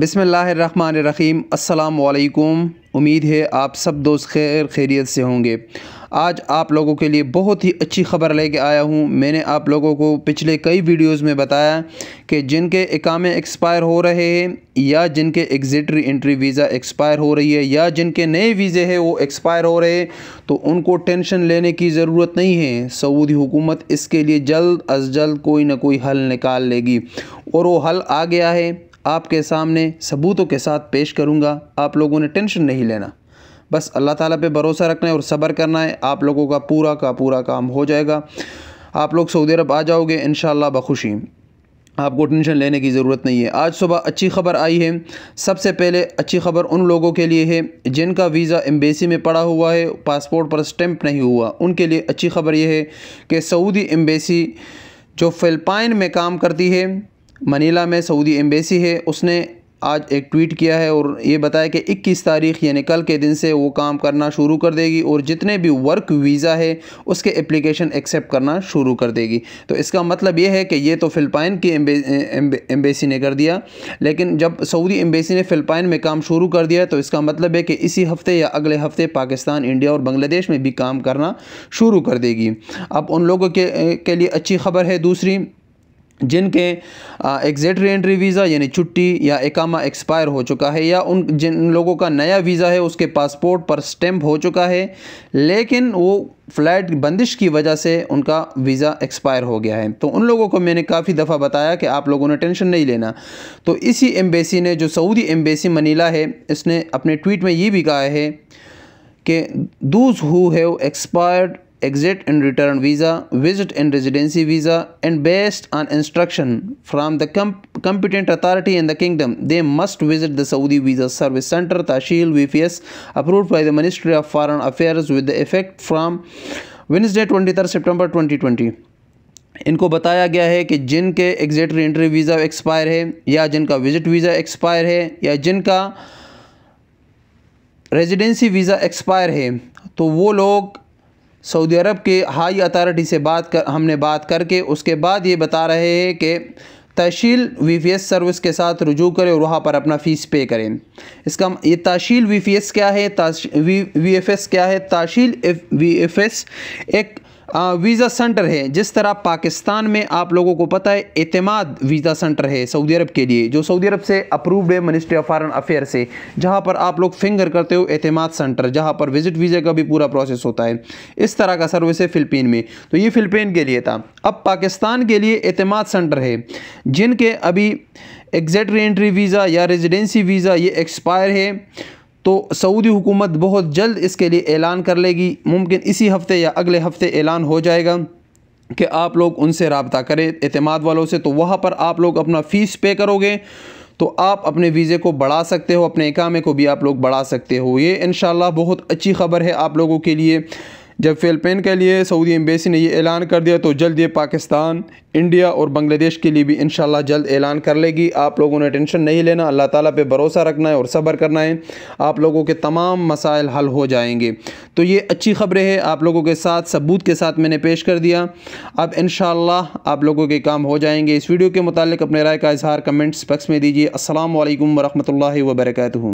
बिसमीम अल्लाम उम्मीद है आप सब दोस्त खैर खैरियत से होंगे आज आप लोगों के लिए बहुत ही अच्छी खबर लेके आया हूँ मैंने आप लोगों को पिछले कई वीडियोस में बताया कि जिनके इकामे एक्सपायर हो रहे हैं या जिनके एग्ज़िटरी एंट्री वीज़ा एक्सपायर हो रही है या जिनके नए वीज़े हैं वो एक्सपायर हो रहे हैं तो उनको टेंशन लेने की ज़रूरत नहीं है सऊदी हुकूमत इसके लिए जल्द अज जल्द कोई ना कोई हल निकाल लेगी और वो हल आ गया है आपके सामने सबूतों के साथ पेश करूँगा आप लोगों ने टेंशन नहीं लेना बस अल्लाह ताला पे भरोसा रखना है और सब्र करना है आप लोगों का पूरा का पूरा काम हो जाएगा आप लोग सऊदी अरब आ जाओगे इन बखुशी आपको टेंशन लेने की ज़रूरत नहीं है आज सुबह अच्छी खबर आई है सबसे पहले अच्छी खबर उन लोगों के लिए है जिनका वीज़ा एम्बेसी में पड़ा हुआ है पासपोर्ट पर स्टैंप नहीं हुआ उनके लिए अच्छी खबर यह है कि सऊदी एम्बेसी जो फ़िलपाइन में काम करती है मनीला में सऊदी एम्बेसी है उसने आज एक ट्वीट किया है और ये बताया कि 21 तारीख यानी कल के दिन से वो काम करना शुरू कर देगी और जितने भी वर्क वीज़ा है उसके एप्लीकेशन एक्सेप्ट करना शुरू कर देगी तो इसका मतलब ये है कि ये तो फ़िलपाइन की एम्बे, एम्बेसी ने कर दिया लेकिन जब सऊदी एम्बेसी ने फ़िलपाइन में काम शुरू कर दिया तो इसका मतलब है कि इसी हफ़्ते या अगले हफ़्ते पाकिस्तान इंडिया और बांग्लादेश में भी काम करना शुरू कर देगी अब उन लोगों के, के लिए अच्छी खबर है दूसरी जिनके एग्जेटरी एंट्री वीज़ा यानी छुट्टी या एकामा एक्सपायर हो चुका है या उन जिन लोगों का नया वीज़ा है उसके पासपोर्ट पर स्टैम्प हो चुका है लेकिन वो फ़्लैट बंदिश की वजह से उनका वीज़ा एक्सपायर हो गया है तो उन लोगों को मैंने काफ़ी दफ़ा बताया कि आप लोगों ने टेंशन नहीं लेना तो इसी एम्बेसी ने जो सऊदी एम्बेसी मनीला है इसने अपने ट्वीट में ये भी कहा है कि those who have expired exit and return visa, visit and residency visa, and based on instruction from the comp competent authority in the kingdom, they must visit the Saudi Visa Service Center, Tashil VPS, approved by the Ministry of Foreign Affairs with the effect from Wednesday 23 September 2020. इनको बताया गया है कि जिनके exit entry visa expire है या जिनका visit visa expire है या जिनका रेजिडेंसी वीज़ा एक्सपायर है तो वो लोग सऊदी अरब के हाई अथॉरिटी से बात कर हमने बात करके उसके बाद ये बता रहे हैं कि तहशील वी सर्विस के साथ रुजू करें और वहाँ पर अपना फ़ीस पे करें इसका ये तहशील वी क्या है वी क्या है तहशील वी एक वीज़ा सेंटर है जिस तरह पाकिस्तान में आप लोगों को पता है एतमाद वीज़ा सेंटर है सऊदी अरब के लिए जो सऊदी अरब से अप्रूव्ड है मिनिस्ट्री ऑफ फॉरेन अफेयर से जहाँ पर आप लोग फिंगर करते हो एतमाद सेंटर जहाँ पर विजिट वीज़े का भी पूरा प्रोसेस होता है इस तरह का सर्विस है फ़िलिपीन में तो ये फ़िलिपीन के लिए था अब पाकिस्तान के लिए एतमाद सेंटर है जिनके अभी एग्जैक्ट री एंट्री वीज़ा या रेजिडेंसी वीज़ा ये एक्सपायर है तो सऊदी हुकूमत बहुत जल्द इसके लिए ऐलान कर लेगी मुमकिन इसी हफ़्ते या अगले हफ़्ते ऐलान हो जाएगा कि आप लोग उनसे रबता करें अतमाद वालों से तो वहाँ पर आप लोग अपना फ़ीस पे करोगे तो आप अपने वीज़े को बढ़ा सकते हो अपने इकामे को भी आप लोग बढ़ा सकते हो ये इन बहुत अच्छी खबर है आप लोगों के लिए जब फ़िलपिन के लिए सऊदी एम्बेसी ने यह ऐलान कर दिया तो जल्द ये पाकिस्तान इंडिया और बांग्लादेश के लिए भी इन जल्द ऐलान कर लेगी आप लोगों ने टेंशन नहीं लेना अल्लाह ताला पे भरोसा रखना है और सब्र करना है आप लोगों के तमाम मसाइल हल हो जाएंगे तो ये अच्छी खबरें हैं आप लोगों के साथ सबूत के साथ मैंने पेश कर दिया अब इन आप लोगों के काम हो जाएंगे इस वीडियो के मुतालिक अपने राय का इजहार कमेंट्स बक्स में दीजिए असल वरहमल वर्का